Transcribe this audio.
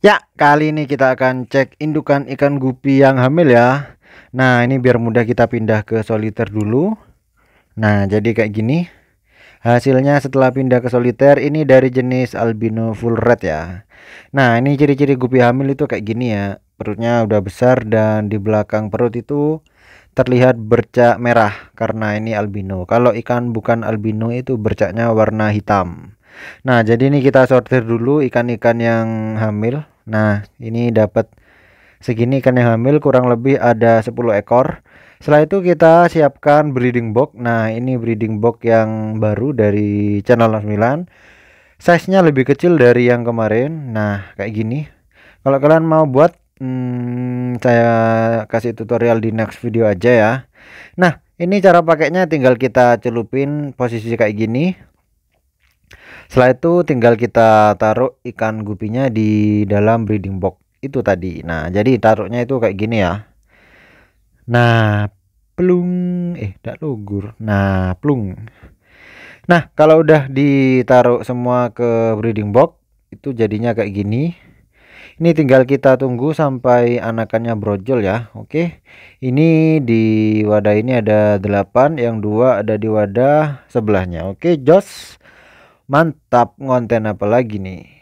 Ya, kali ini kita akan cek indukan ikan gupi yang hamil ya. Nah, ini biar mudah kita pindah ke soliter dulu. Nah, jadi kayak gini. Hasilnya setelah pindah ke soliter ini dari jenis albino full red ya. Nah, ini ciri-ciri gupi hamil itu kayak gini ya. Perutnya udah besar dan di belakang perut itu terlihat bercak merah karena ini albino. Kalau ikan bukan albino itu bercaknya warna hitam. Nah, jadi ini kita sortir dulu ikan-ikan yang hamil. Nah, ini dapat segini ikan yang hamil kurang lebih ada 10 ekor. Setelah itu kita siapkan breeding box. Nah, ini breeding box yang baru dari channel 9 size-nya lebih kecil dari yang kemarin. Nah, kayak gini. Kalau kalian mau buat, hmm, saya kasih tutorial di next video aja ya. Nah, ini cara pakainya tinggal kita celupin posisi kayak gini. Setelah itu tinggal kita taruh ikan gupinya di dalam breeding box itu tadi. Nah, jadi taruhnya itu kayak gini ya. Nah, plung eh tidak lugur. Nah, plung. Nah, kalau udah ditaruh semua ke breeding box itu jadinya kayak gini. Ini tinggal kita tunggu sampai anakannya brojol ya. Oke. Ini di wadah ini ada 8, yang dua ada di wadah sebelahnya. Oke, jos. Mantap, ngonten apa lagi nih?